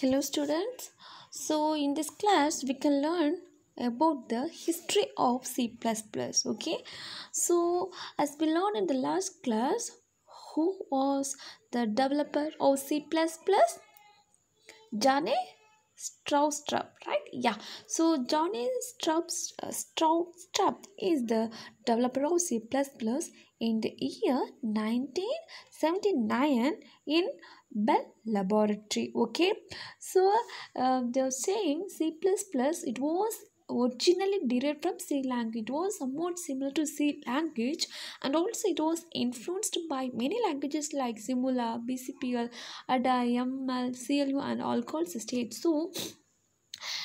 Hello students. So in this class we can learn about the history of C++. Okay. So as we learned in the last class who was the developer of C++? Jane Stroustrup, right? Yeah. So Johnny uh, Strauss, Stroustrup is the developer of C++ in the year 1979 in Bell Laboratory. Okay. So uh, they're saying C++ it was originally derived from C language. It was somewhat similar to C language and also it was influenced by many languages like Simula, BCPL, ADA, ML, CLU and all called state. So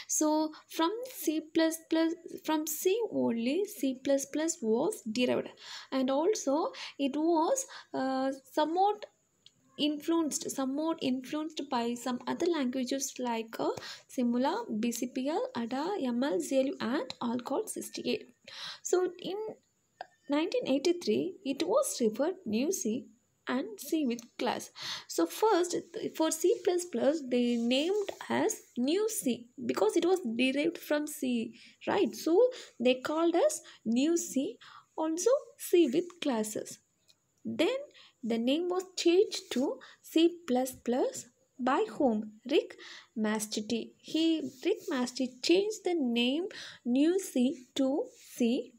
so from C++ from C only C++ was derived and also it was uh, somewhat influenced, somewhat influenced by some other languages like uh, Simula, BCPL, ADA, YAML ZLU and called 68. So in 1983, it was referred New C and C with class. So first for C++ they named as new C because it was derived from C right. So they called as new C also C with classes. Then the name was changed to C++ by whom? Rick Mastiti. He Rick Mastiti changed the name new C to C++.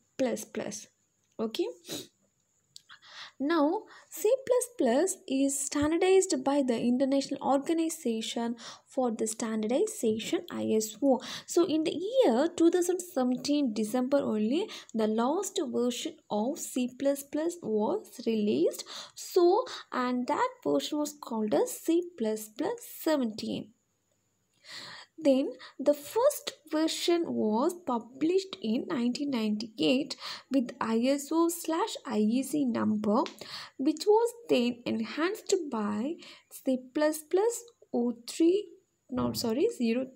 Okay. Now, C is standardized by the International Organization for the Standardization ISO. So, in the year 2017 December only, the last version of C was released. So, and that version was called as C 17. Then the first version was published in 1998 with ISO slash IEC number which was then enhanced by C++ 03 no sorry 03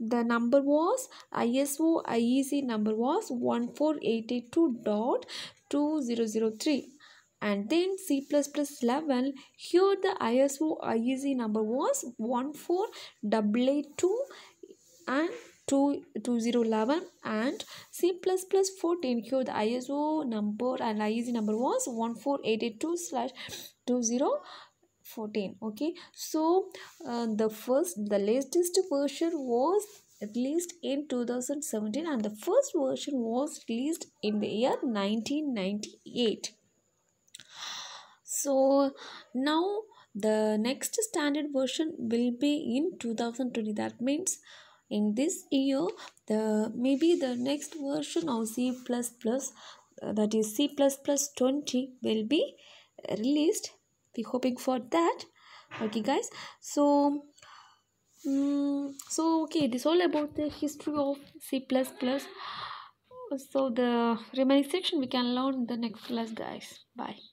the number was ISO IEC number was dot two zero zero three and then C++11 here the ISO IEC number was 14882 and 2011 and C++14 here the ISO number and IEC number was 14882 slash 2014 okay so uh, the first the latest version was released in 2017 and the first version was released in the year 1998 so now the next standard version will be in 2020 that means in this year the maybe the next version of c++ uh, that is c++ 20 will be released we hoping for that okay guys so um, so okay this all about the history of c++ so the remaining section we can learn the next class guys bye